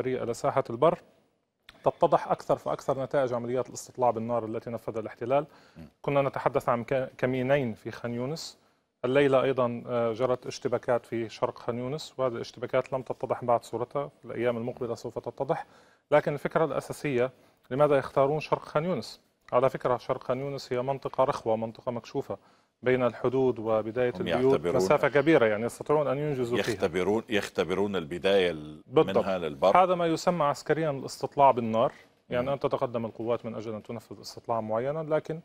إلى ساحة البر تتضح أكثر فأكثر نتائج عمليات الاستطلاع بالنار التي نفذها الاحتلال كنا نتحدث عن كمينين في خان يونس الليلة أيضا آه، جرت اشتباكات في شرق خان يونس وهذه الاشتباكات لم تتضح بعد صورتها في الأيام المقبلة سوف تتضح لكن الفكرة الأساسية لماذا يختارون شرق خان يونس؟ على فكرة شرق خان يونس هي منطقة رخوة منطقة مكشوفة بين الحدود وبداية البيوت مسافة كبيرة يعني يستطيعون أن ينجزوا يختبرون فيها يختبرون البداية بالضبط. منها للبر هذا ما يسمى عسكريا الاستطلاع بالنار يعني أن تتقدم القوات من أجل أن تنفذ استطلاع معينا لكن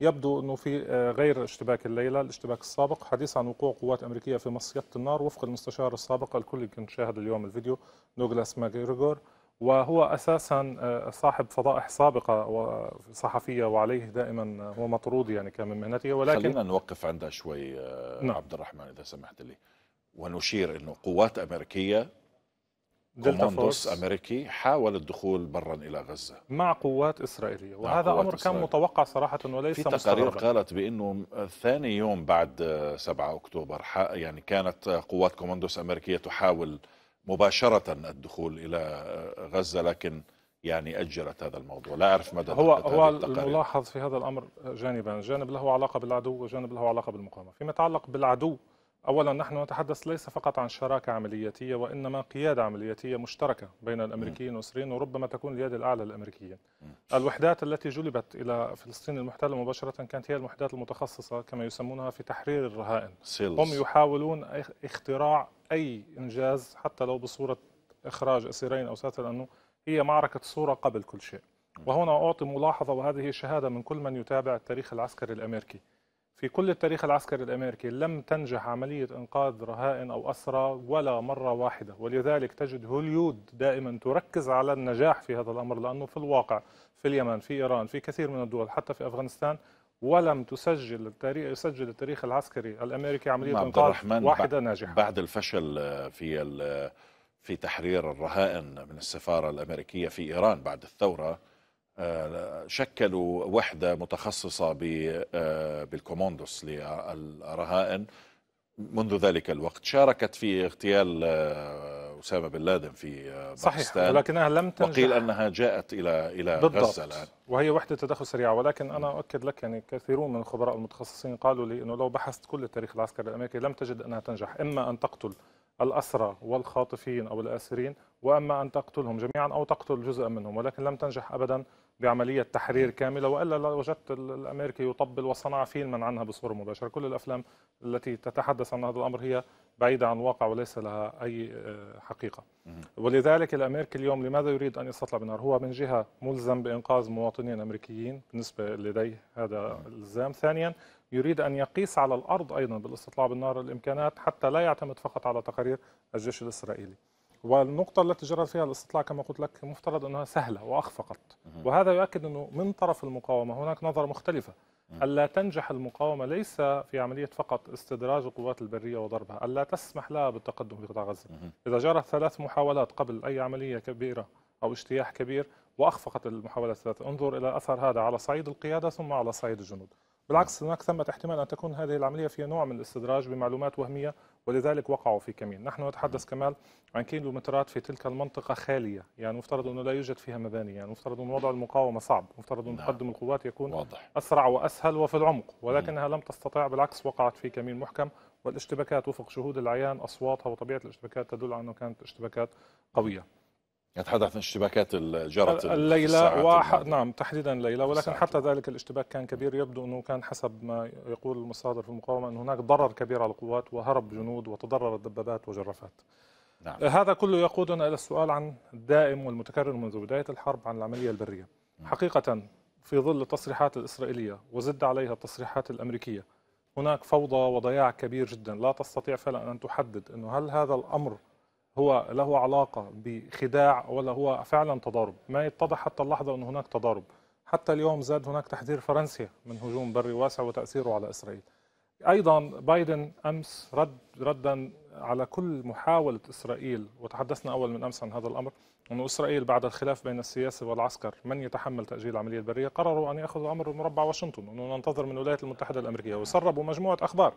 يبدو أنه في آه، غير اشتباك الليلة الاشتباك السابق حديث عن وقوع قوات أمريكية في مصيدة النار وفق المستشار السابق الكل يمكن شاهد اليوم الفيديو نوغلاس ماجيرغور وهو اساسا آه، صاحب فضائح سابقه وصحفيه وعليه دائما هو آه، مطرود يعني كان من مهنته ولكن خلينا نوقف عندها شوي آه، نعم. عبد الرحمن اذا سمحت لي ونشير انه قوات امريكيه كوماندوس امريكي حاول الدخول برا الى غزه مع قوات اسرائيليه وهذا قوات امر إسرائيل. كان متوقع صراحه وليس في تقارير قالت بانه ثاني يوم بعد 7 اكتوبر يعني كانت قوات كوماندوس امريكيه تحاول مباشرة الدخول إلى غزة لكن يعني أجلت هذا الموضوع لا أعرف مدى هو, هو الملاحظ في هذا الأمر جانبا جانب له علاقة بالعدو وجانب له علاقة بالمقاومة فيما يتعلق بالعدو اولا نحن نتحدث ليس فقط عن شراكه عملياتيه وانما قياده عملياتيه مشتركه بين الامريكيين والسوريين وربما تكون اليد الاعلى للامريكيين. الوحدات التي جلبت الى فلسطين المحتله مباشره كانت هي الوحدات المتخصصه كما يسمونها في تحرير الرهائن. سيلز. هم يحاولون اختراع اي انجاز حتى لو بصوره اخراج اسيرين او ساتر لانه هي معركه صوره قبل كل شيء. وهنا اعطي ملاحظه وهذه شهاده من كل من يتابع التاريخ العسكري الامريكي. في كل التاريخ العسكري الأمريكي لم تنجح عملية إنقاذ رهائن أو أسرى ولا مرة واحدة ولذلك تجد هوليود دائما تركز على النجاح في هذا الأمر لأنه في الواقع في اليمن في إيران في كثير من الدول حتى في أفغانستان ولم تسجل التاريخ يسجل التاريخ العسكري الامريكي عمليه نعم، انقاذ واحده ناجحه بعد الفشل في في تحرير الرهائن من السفاره الامريكيه في ايران بعد الثوره شكلوا وحده متخصصه آه، بالكوموندوس للرهائن منذ ذلك الوقت شاركت في اغتيال آه، اسامه بن لادن في آه، باكستان صحيح ولكنها لم تنجح وقيل انها جاءت الى الى بالضبط. غزه الان وهي وحده تدخل سريعه ولكن انا اؤكد لك يعني كثيرون من الخبراء المتخصصين قالوا لي انه لو بحثت كل التاريخ العسكري الامريكي لم تجد انها تنجح اما ان تقتل الأسرى والخاطفين أو الآسرين وأما أن تقتلهم جميعا أو تقتل جزءا منهم ولكن لم تنجح أبدا بعملية تحرير كاملة وإلا لوجدت الأمريكي يطبل وصنع فيلما عنها بصورة مباشرة كل الأفلام التي تتحدث عن هذا الأمر هي بعيدة عن الواقع وليس لها أي آه، حقيقة ولذلك الأمريكي اليوم لماذا يريد أن يستطلع بالنار هو من جهة ملزم بإنقاذ مواطنين أمريكيين بالنسبة لديه هذا الزام ثانيا يريد أن يقيس على الأرض أيضا بالاستطلاع بالنار الإمكانات حتى لا يعتمد فقط على تقارير الجيش الإسرائيلي والنقطة التي جرى فيها الاستطلاع كما قلت لك مفترض أنها سهلة وأخفقت وهذا يؤكد أنه من طرف المقاومة هناك نظرة مختلفة ألا تنجح المقاومة ليس في عملية فقط استدراج القوات البرية وضربها ألا تسمح لها بالتقدم في قطاع غزة إذا جرت ثلاث محاولات قبل أي عملية كبيرة أو اجتياح كبير وأخفقت المحاولات الثلاثة انظر إلى أثر هذا على صعيد القيادة ثم على صعيد الجنود بالعكس هناك ثمة احتمال أن تكون هذه العملية فيها نوع من الاستدراج بمعلومات وهمية ولذلك وقعوا في كمين نحن نتحدث كمال عن كيلومترات في تلك المنطقة خالية يعني مفترض أنه لا يوجد فيها مباني يعني مفترض أن وضع المقاومة صعب مفترض أن نعم. تقدم القوات يكون واضح. أسرع وأسهل وفي العمق ولكنها لم تستطع بالعكس وقعت في كمين محكم والاشتباكات وفق شهود العيان أصواتها وطبيعة الاشتباكات تدل على أنه كانت اشتباكات قوية نتحدث عن اشتباكات جرت الليلة واحد نعم تحديدا الليلة ولكن حتى ذلك الاشتباك كان كبير يبدو أنه كان حسب ما يقول المصادر في المقاومة أن هناك ضرر كبير على القوات وهرب جنود وتضررت دبابات وجرافات نعم. هذا كله يقودنا إلى السؤال عن الدائم والمتكرر منذ بداية الحرب عن العملية البرية نعم. حقيقة في ظل التصريحات الإسرائيلية وزد عليها التصريحات الأمريكية هناك فوضى وضياع كبير جدا لا تستطيع فعلا أن تحدد أنه هل هذا الأمر هو له علاقه بخداع ولا هو فعلا تضارب ما يتضح حتى اللحظه ان هناك تضارب حتى اليوم زاد هناك تحذير فرنسيا من هجوم بري واسع وتاثيره على اسرائيل ايضا بايدن امس رد ردا على كل محاوله اسرائيل وتحدثنا اول من امس عن هذا الامر أن اسرائيل بعد الخلاف بين السياسه والعسكر من يتحمل تاجيل العمليه البريه قرروا ان ياخذوا امر مربع واشنطن انه ننتظر من الولايات المتحده الامريكيه وسربوا مجموعه اخبار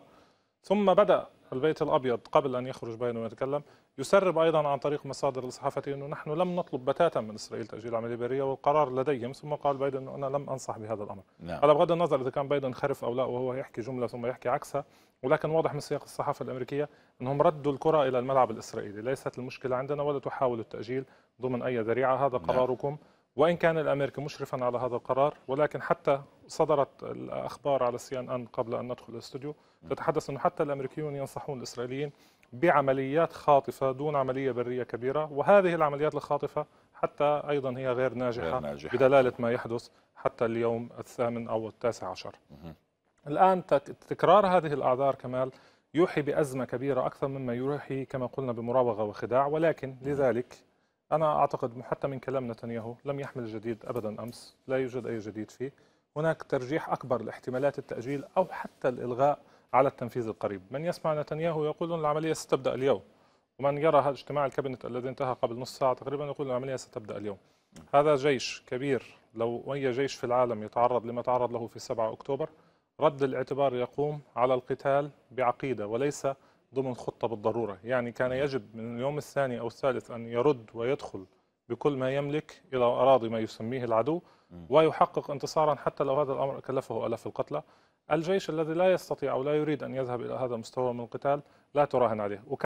ثم بدأ البيت الأبيض قبل أن يخرج بايدن ويتكلم يسرب أيضا عن طريق مصادر الصحافه أنه نحن لم نطلب بتاتا من إسرائيل تأجيل العملية برية والقرار لديهم ثم قال بايدن أنه أنا لم أنصح بهذا الأمر نعم. هذا بغض النظر إذا كان بايدن خرف أو لا وهو يحكي جملة ثم يحكي عكسها ولكن واضح من سياق الصحافة الأمريكية أنهم ردوا الكرة إلى الملعب الإسرائيلي ليست المشكلة عندنا ولا تحاولوا التأجيل ضمن أي ذريعة هذا نعم. قراركم لا. وإن كان الأمريكي مشرفا على هذا القرار ولكن حتى صدرت الأخبار على سي أن أن قبل أن ندخل الاستوديو تتحدث أنه حتى الأمريكيون ينصحون الإسرائيليين بعمليات خاطفة دون عملية برية كبيرة وهذه العمليات الخاطفة حتى أيضا هي غير ناجحة, غير ناجحة. بدلالة ما يحدث حتى اليوم الثامن أو التاسع عشر الآن تكرار هذه الأعذار كمال يوحي بأزمة كبيرة أكثر مما يوحي كما قلنا بمراوغة وخداع ولكن لذلك أنا أعتقد حتى من كلام نتنياهو لم يحمل جديد أبدا أمس لا يوجد أي جديد فيه هناك ترجيح أكبر لاحتمالات التأجيل أو حتى الإلغاء على التنفيذ القريب من يسمع نتنياهو يقول أن العملية ستبدأ اليوم ومن يرى اجتماع الكابينت الذي انتهى قبل نص ساعة تقريبا يقول العملية ستبدأ اليوم هذا جيش كبير لو أي جيش في العالم يتعرض لما تعرض له في 7 أكتوبر رد الاعتبار يقوم على القتال بعقيدة وليس ضمن خطة بالضرورة يعني كان يجب من اليوم الثاني أو الثالث أن يرد ويدخل بكل ما يملك إلى أراضي ما يسميه العدو ويحقق انتصارا حتى لو هذا الأمر كلفه ألف القتلى الجيش الذي لا يستطيع أو لا يريد أن يذهب إلى هذا المستوى من القتال لا تراهن عليه